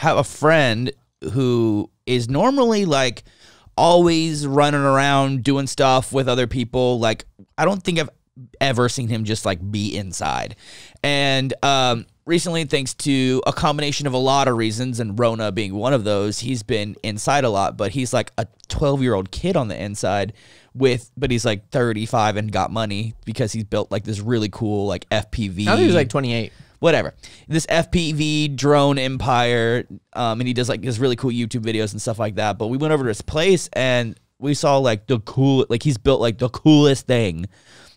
have a friend who is normally like always running around doing stuff with other people. Like I don't think I've ever seen him just like be inside. And um, recently, thanks to a combination of a lot of reasons, and Rona being one of those, he's been inside a lot. But he's like a 12 year old kid on the inside with but he's like 35 and got money because he's built like this really cool like FPV. I think he was like 28 whatever. This FPV drone empire, um, and he does like his really cool YouTube videos and stuff like that. But we went over to his place and we saw like the cool, like he's built like the coolest thing.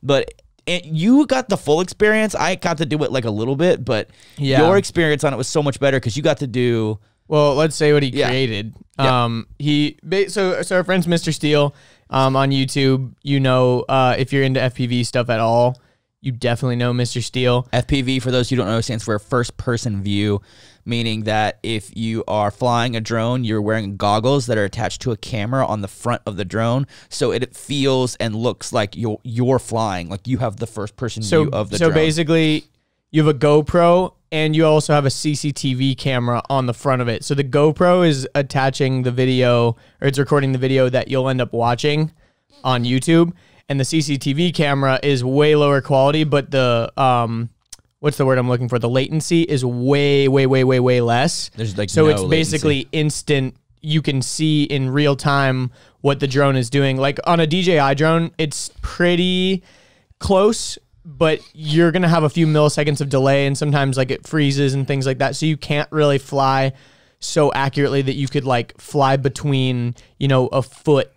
But it, you got the full experience. I got to do it like a little bit, but yeah. your experience on it was so much better because you got to do. Well, let's say what he yeah. created. Yeah. Um, he so so our friends Mr. Steele um, on YouTube. You know, uh, if you're into FPV stuff at all, you definitely know Mr. Steele. FPV, for those who don't know, stands for first person view, meaning that if you are flying a drone, you're wearing goggles that are attached to a camera on the front of the drone. So it feels and looks like you're, you're flying, like you have the first person so, view of the so drone. So basically, you have a GoPro and you also have a CCTV camera on the front of it. So the GoPro is attaching the video or it's recording the video that you'll end up watching on YouTube and the CCTV camera is way lower quality, but the um, what's the word I'm looking for? The latency is way, way, way, way, way less. There's like so no it's basically instant. You can see in real time what the drone is doing. Like on a DJI drone, it's pretty close, but you're gonna have a few milliseconds of delay, and sometimes like it freezes and things like that. So you can't really fly so accurately that you could like fly between you know a foot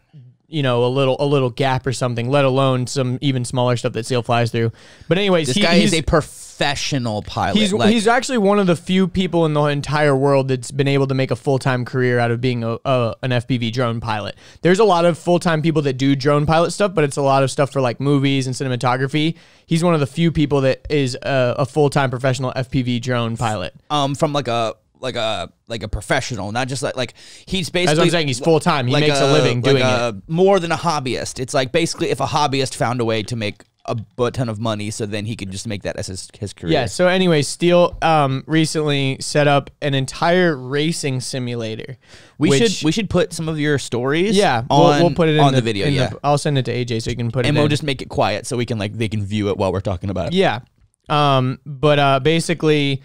you know a little a little gap or something, let alone some even smaller stuff that seal flies through. But anyways, this he, guy is a professional pilot. He's like, he's actually one of the few people in the entire world that's been able to make a full time career out of being a, a, an FPV drone pilot. There's a lot of full time people that do drone pilot stuff, but it's a lot of stuff for like movies and cinematography. He's one of the few people that is a, a full time professional FPV drone pilot. Um, from like a like a like a professional, not just like like he's basically. As I'm saying, he's full time. He like makes a, a living like doing a, it more than a hobbyist. It's like basically if a hobbyist found a way to make a butt ton of money, so then he could just make that as his, his career. Yeah. So anyway, Steele um, recently set up an entire racing simulator. We which, should we should put some of your stories. Yeah, on, we'll, we'll put it on the, the video. Yeah, the, I'll send it to AJ so you can put and it. And we'll in. just make it quiet so we can like they can view it while we're talking about it. Yeah. Um. But uh, basically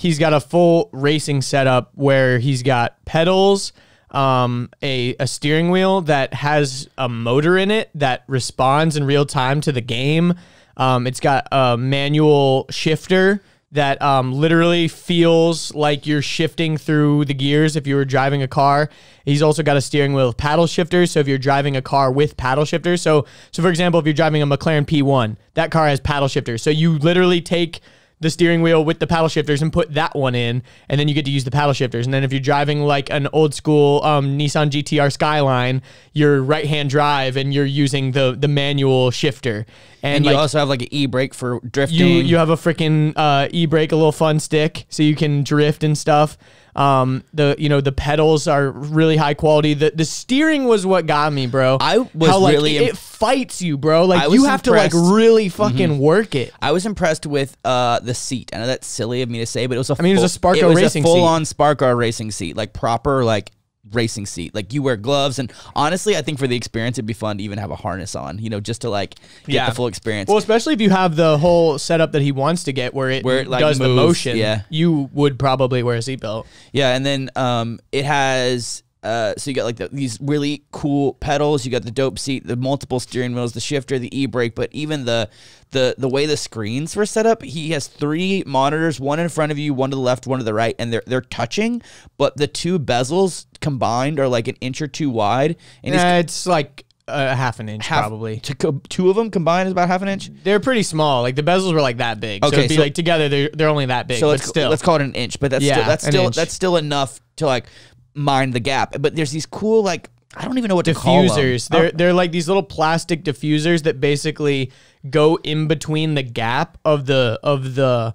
he's got a full racing setup where he's got pedals, um, a, a steering wheel that has a motor in it that responds in real time to the game. Um, it's got a manual shifter that um, literally feels like you're shifting through the gears if you were driving a car. He's also got a steering wheel with paddle shifters. So if you're driving a car with paddle shifters, so so for example, if you're driving a McLaren P1, that car has paddle shifters. So you literally take the steering wheel with the paddle shifters and put that one in, and then you get to use the paddle shifters. And then if you're driving like an old school um, Nissan GTR Skyline, your right hand drive and you're using the the manual shifter. And, and you like, also have like an e brake for drifting. You you have a freaking uh, e brake, a little fun stick, so you can drift and stuff. Um, the you know the pedals are really high quality. The the steering was what got me, bro. I was How, like, it, fights you, bro. Like you have impressed. to like really mm-hmm. fucking mm-hmm. work it. I was impressed with uh the seat. I know that's silly of me to say, but it was a I mean it was a Sparko racing a full seat. on Sparko racing seat, like proper like racing seat. Like you wear gloves, and honestly, I think for the experience, it'd be fun to even have a harness on. You know, just to like get yeah. the full experience. Well, especially if you have the whole setup that he wants to get, where it where it like does moves, the motion. Yeah, you would probably wear a seatbelt. Yeah, and then um, it has uh, so you got like the, these really cool pedals. You got the dope seat, the multiple steering wheels, the shifter, the e-brake. But even the the the way the screens were set up, he has three monitors: one in front of you, one to the left, one to the right, and they're they're touching. But the two bezels combined are like an inch or two wide. And yeah, it's like a half an inch half, probably. two of them combined is about half an inch. They're pretty small. Like the bezels were like that big. Okay, so it'd be so like together they're they're only that big. So let's, still, let's call it an inch. But that's yeah, still, that's still inch. that's still enough to like mind the gap. But there's these cool like I don't even know what diffusers. They're oh. they're like these little plastic diffusers that basically go in between the gap of the of the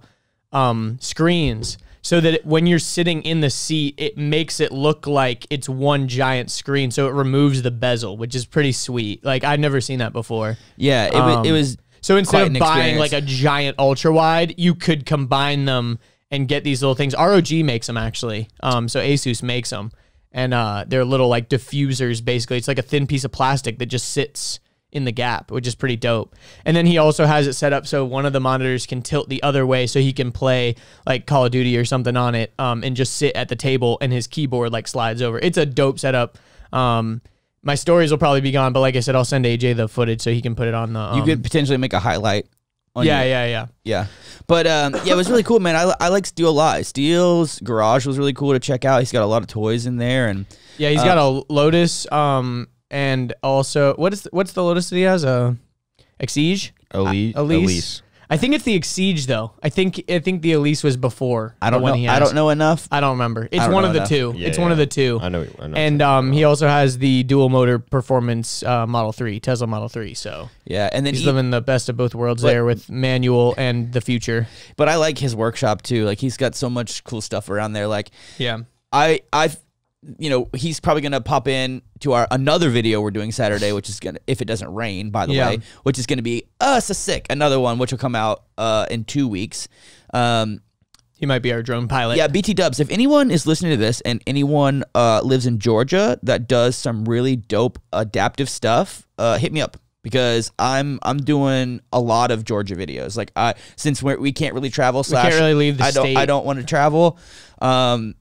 um, screens so that when you're sitting in the seat, it makes it look like it's one giant screen. So it removes the bezel, which is pretty sweet. Like I've never seen that before. Yeah, it, um, was, it was. So instead of buying experience. like a giant ultra wide, you could combine them and get these little things. ROG makes them actually. Um, so Asus makes them, and uh, they're little like diffusers. Basically, it's like a thin piece of plastic that just sits in the gap, which is pretty dope. And then he also has it set up so one of the monitors can tilt the other way, so he can play like Call of Duty or something on it, um, and just sit at the table and his keyboard like slides over. It's a dope setup. Um, my stories will probably be gone, but like I said, I'll send AJ the footage so he can put it on the. Um, you could um, potentially make a highlight yeah, your, yeah, yeah, yeah. But um, yeah, it was really cool, man. I, I like Steel a lot. Steel's garage was really cool to check out. He's got a lot of toys in there, and yeah, he's uh, got a Lotus. Um, and also what is the, what's the Lotus that he has? A uh, Exige. Elise. Elise. Elise. I think it's the Exige though. I think I think the Elise was before. I don't know. I don't know enough. I don't remember. It's don't one of the enough. two. Yeah, it's yeah. one of the two. I know. I know and um, he also has the dual motor performance uh, Model Three, Tesla Model Three. So yeah, and then he's he, living the best of both worlds but, there with manual and the future. But I like his workshop too. Like he's got so much cool stuff around there. Like yeah, I I you know, he's probably going to pop in to our another video we're doing Saturday, which is going to, if it doesn't rain, by the yeah. way, which is going to be us a sick, another one, which will come out uh, in two weeks. Um, he might be our drone pilot. Yeah, BT Dubs. If anyone is listening to this and anyone uh, lives in Georgia that does some really dope adaptive stuff, uh, hit me up because I'm I'm doing a lot of Georgia videos. Like I since we're, we can not really travel, slash, we can't really leave the I don't state. I don't want to travel. Um,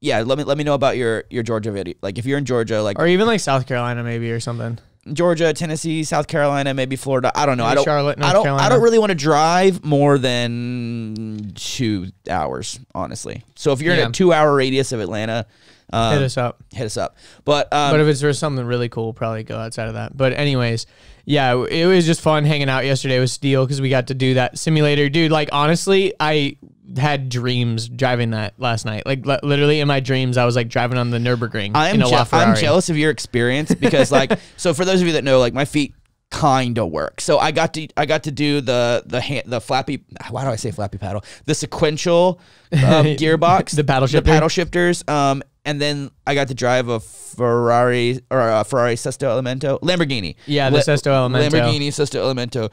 yeah, let me let me know about your your Georgia video. Like if you're in Georgia, like or even like South Carolina maybe or something. Georgia, Tennessee, South Carolina, maybe Florida. I don't know. Maybe I don't. Charlotte, North I don't. Carolina. I don't really want to drive more than two hours, honestly. So if you're yeah. in a two-hour radius of Atlanta, um, hit us up. Hit us up. But um, but if it's for something really cool, we'll probably go outside of that. But anyways, yeah, it was just fun hanging out yesterday with Steel because we got to do that simulator, dude. Like honestly, I had dreams driving that last night. Like literally in my dreams, I was like driving on the Nurburgring. I'm, in a je- I'm jealous of your experience because like so for those of you that know, like my feet kind of work. So I got to I got to do the the hand, the flappy why do I say flappy paddle? The sequential um, gearbox, the paddle shifter. the paddle shifters um and then I got to drive a Ferrari or a Ferrari Sesto Elemento, Lamborghini. Yeah, the Le- Sesto Elemento, Lamborghini Sesto Elemento,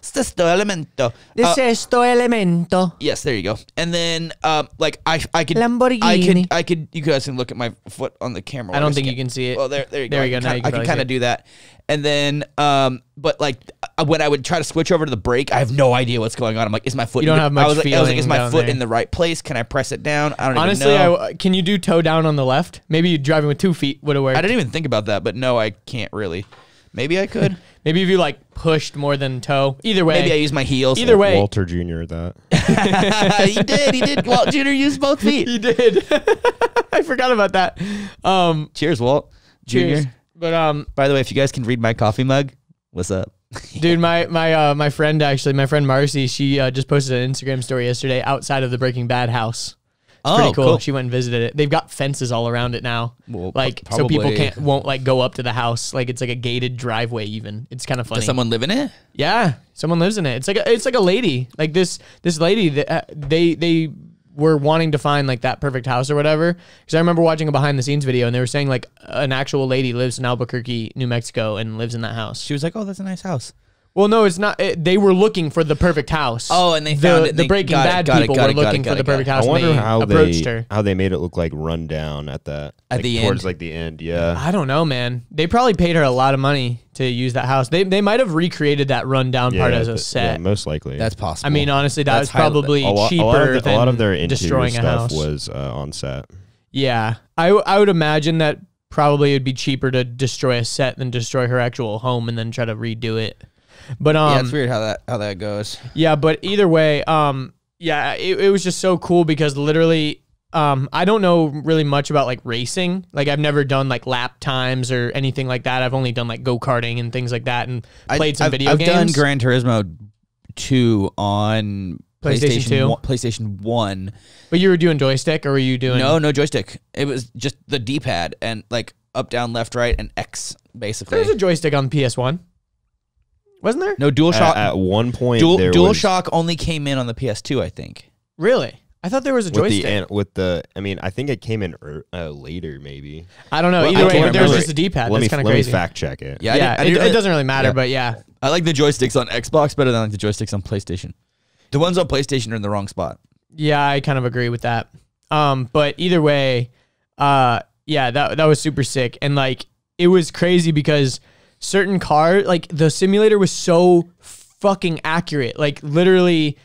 Sesto elemento. The uh, elemento. Yes, there you go. And then, um, like I, I could Lamborghini. I could, I could. You guys can look at my foot on the camera. I don't think you can see it. Well, there, there you go. There you go. Now I can, kind of do that. And then, um, but like uh, when I would try to switch over to the brake, I have no idea what's going on. I'm like, is my foot? You don't have much I was like, I was like is my foot there. in the right place? Can I press it down? I don't Honestly, can you do toe down on the left? Maybe driving with two feet would have worked. I didn't even think about that, but no, I can't really. Maybe I could. Maybe if you like pushed more than toe. Either way, Maybe I use my heels. either way, Walter Jr. that. he did. He did. Walt Jr. used both feet. He did. I forgot about that. Um, Cheers, Walt Jr. But um, By the way, if you guys can read my coffee mug, what's up? dude, my my uh, my friend actually, my friend Marcy, she uh, just posted an Instagram story yesterday outside of the Breaking Bad house oh, pretty cool. cool. She went and visited it. They've got fences all around it now, well, like probably. so people can't won't like go up to the house. Like it's like a gated driveway. Even it's kind of funny. Does someone live in it? Yeah, someone lives in it. It's like a, it's like a lady. Like this this lady that uh, they they were wanting to find like that perfect house or whatever. Because I remember watching a behind the scenes video and they were saying like an actual lady lives in Albuquerque, New Mexico, and lives in that house. She was like, "Oh, that's a nice house." Well, no, it's not. It, they were looking for the perfect house. Oh, and they the, found it. The Breaking got it, Bad it, people got were looking for the perfect house. I wonder and they how approached they her. how they made it look like rundown at the at like, the towards end. like the end. Yeah, I don't know, man. They probably paid her a lot of money to use that house. They they might have recreated that rundown yeah, part as a set. Yeah, most likely, that's possible. I mean, honestly, that that's was probably a lot, cheaper. A lot, of the, a lot of their interior destroying stuff a house. was uh, on set. Yeah, I I would imagine that probably it would be cheaper to destroy a set than destroy her actual home and then try to redo it. But um, yeah, it's um, weird how that how that goes. Yeah, but either way, um, yeah, it, it was just so cool because literally um, I don't know really much about like racing. Like I've never done like lap times or anything like that. I've only done like go karting and things like that, and played I, some I've, video I've games. I've done Gran Turismo two on PlayStation, PlayStation two, one, PlayStation one. But you were doing joystick, or were you doing no, no joystick? It was just the D pad and like up, down, left, right, and X basically. There's a joystick on PS one. Wasn't there? No, DualShock. At, at one point, Dual, there was- only came in on the PS2, I think. Really? I thought there was a with joystick. the with the. I mean, I think it came in er, uh, later, maybe. I don't know. Well, Either way, there was just a D-pad. Let That's me kind of let crazy. me fact check it. Yeah, I yeah, did I it, did it doesn't really matter, yeah. but yeah. I like the joysticks on Xbox better than like the joysticks on PlayStation. The ones on PlayStation are in the wrong spot. Yeah, I kind of agree with that. Um, but either way, uh, yeah, that that was super sick, and like it was crazy because certain car, like the simulator was so fucking accurate. Like literally,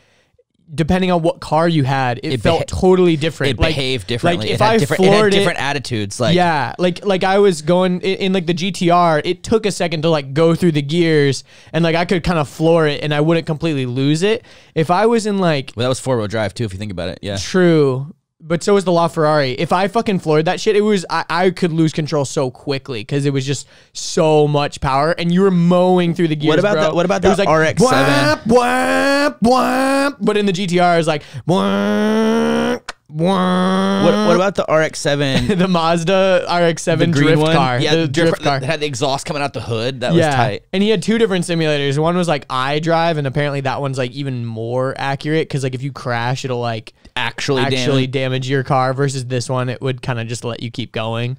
depending on what car you had, it, it felt beha- totally different. It like, behaved differently. Like if I different, floored it, had different it, attitudes. Like yeah, like like I was going in, in, like the GTR. It took a second to like go through the gears, and like I could kind of floor it, and I wouldn't completely lose it. If I was in like well, that was four wheel drive too. If you think about it, yeah, true but so was the LaFerrari. If I fucking floored that shit, it was I, I could lose control so quickly because it was just so much power, and you were mowing through the gears. What about bro. that? What about that? like RX seven. Bwomp, bwomp, But in the GTR, it's like bwomp, bwomp. What, what about the RX seven? the Mazda RX seven drift one? car. Yeah, the drift, drift car that had the exhaust coming out the hood. That yeah. was tight. And he had two different simulators. One was like iDrive, and apparently that one's like even more accurate because like if you crash, it'll like actually actually damage. damage your car versus this one it would kind of just let you keep going.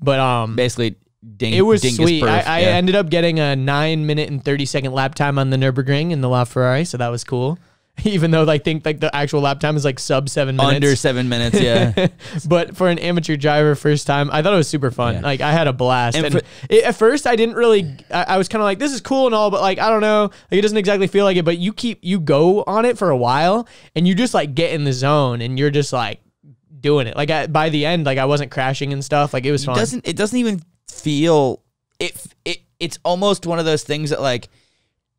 But um basically Ding, it was sweet. Perf, I, I yeah. ended up getting a nine minute and thirty second lap time on the Nurburgring in the LaFerrari, so that was cool. even though I think like the actual lap time is like sub seven minutes. Under seven minutes, yeah. but for an amateur driver, first time, I thought it was super fun. Yeah. Like I had a blast. And, and it, at first, I didn't really. I, I was kind of like, this is cool and all, but like I don't know, like it doesn't exactly feel like it. But you keep you go on it for a while, and you just like get in the zone, and you're just like doing it. Like I, by the end, like I wasn't crashing and stuff. Like it was fun. It doesn't it doesn't even feel it. It it's almost one of those things that like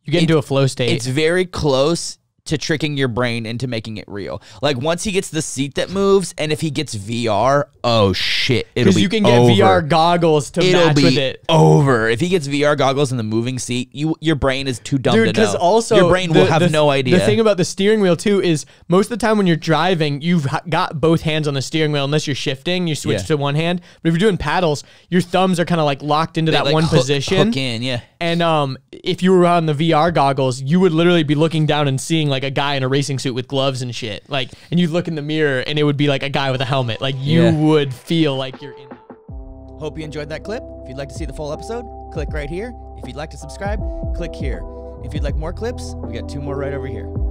you get it, into a flow state. It's very close to tricking your brain into making it real. Like once he gets the seat that moves, and if he gets VR, oh shit, it'll be you can get over. VR goggles to it'll match with it. Over if he gets VR goggles in the moving seat, you your brain is too dumb Dude, to know. Also, your brain the, will have the, no idea. The thing about the steering wheel too is most of the time when you're driving, you've got both hands on the steering wheel unless you're shifting, you switch yeah. to one hand. But if you're doing paddles, your thumbs are kind of like locked into they that like one hook, position. Hook in, yeah. And um, if you were on the VR goggles, you would literally be looking down and seeing like like a guy in a racing suit with gloves and shit. Like, and you would look in the mirror and it would be like a guy with a helmet. Like, you yeah. would feel like you're in. Hope you enjoyed that clip. If you'd like to see the full episode, click right here. If you'd like to subscribe, click here. If you'd like more clips, we got two more right over here.